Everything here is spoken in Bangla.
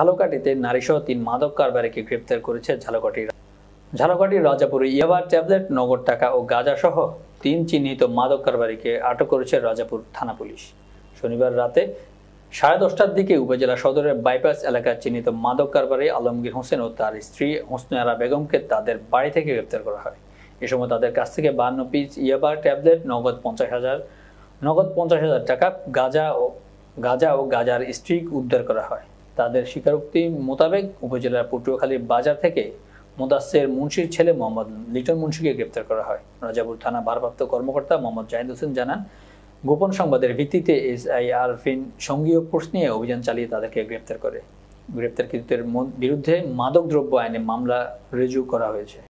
ঝালকাটিতে নারীসহ তিন মাদক কারবারিকে গ্রেপ্তার করেছে ঝালকাটি ঝালকাটির রাজাপুরে ইয়াবার ট্যাবলেট নগদ টাকা ও গাঁজাসহ তিন চিহ্নিত মাদক কারবারিকে আটক করেছে রাজাপুর থানা পুলিশ শনিবার রাতে সাড়ে দশটার দিকে উপজেলা সদরের বাইপাস এলাকার চিহ্নিত মাদক কারবারি আলমগীর হোসেন ও তার স্ত্রী হোসনারা বেগমকে তাদের বাড়ি থেকে গ্রেপ্তার করা হয় এ সময় তাদের কাছ থেকে বান্ন পিস ইয়াবার ট্যাবলেট নগদ পঞ্চাশ হাজার নগদ পঞ্চাশ হাজার টাকা গাঁজা ও গাঁজা ও গাজার স্ট্রিক উদ্ধার করা হয় তাদের স্বীকারোক্তি মোতাবেক উপজেলার পটুয়াখালীর বাজার থেকে মোদাসের মুন্সির ছেলে মোহাম্মদ লিটন মুন্সিকে গ্রেপ্তার করা হয় রাজাপুর থানা ভারপ্রাপ্ত কর্মকর্তা মোহাম্মদ জাহিদ হোসেন জানান গোপন সংবাদের ভিত্তিতে এসআই আরফিন সঙ্গীয় কোর্স নিয়ে অভিযান চালিয়ে তাদেরকে গ্রেপ্তার করে গ্রেপ্তারকৃতদের বিরুদ্ধে মাদক দ্রব্য আইনে মামলা রেজু করা হয়েছে